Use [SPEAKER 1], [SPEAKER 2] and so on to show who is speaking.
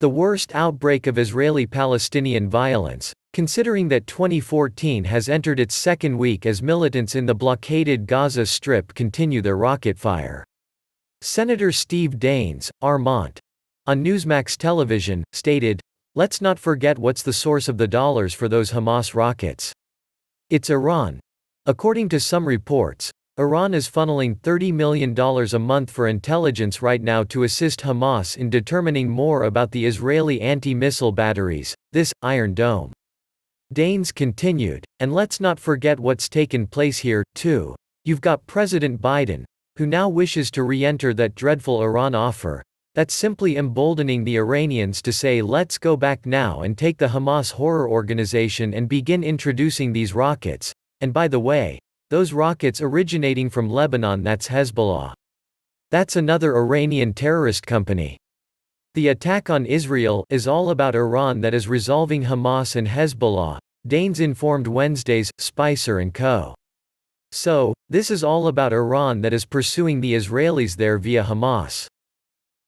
[SPEAKER 1] The worst outbreak of Israeli-Palestinian violence, considering that 2014 has entered its second week as militants in the blockaded Gaza Strip continue their rocket fire. Senator Steve Daines, Armont, on Newsmax television, stated, Let's not forget what's the source of the dollars for those Hamas rockets. It's Iran. According to some reports, Iran is funneling $30 million a month for intelligence right now to assist Hamas in determining more about the Israeli anti-missile batteries, this, Iron Dome. Danes continued, and let's not forget what's taken place here, too. You've got President Biden, who now wishes to re-enter that dreadful Iran offer, that's simply emboldening the Iranians to say let's go back now and take the Hamas horror organization and begin introducing these rockets, and by the way, those rockets originating from Lebanon that's Hezbollah. That's another Iranian terrorist company. The attack on Israel is all about Iran that is resolving Hamas and Hezbollah, Danes informed Wednesday's Spicer & Co. So, this is all about Iran that is pursuing the Israelis there via Hamas.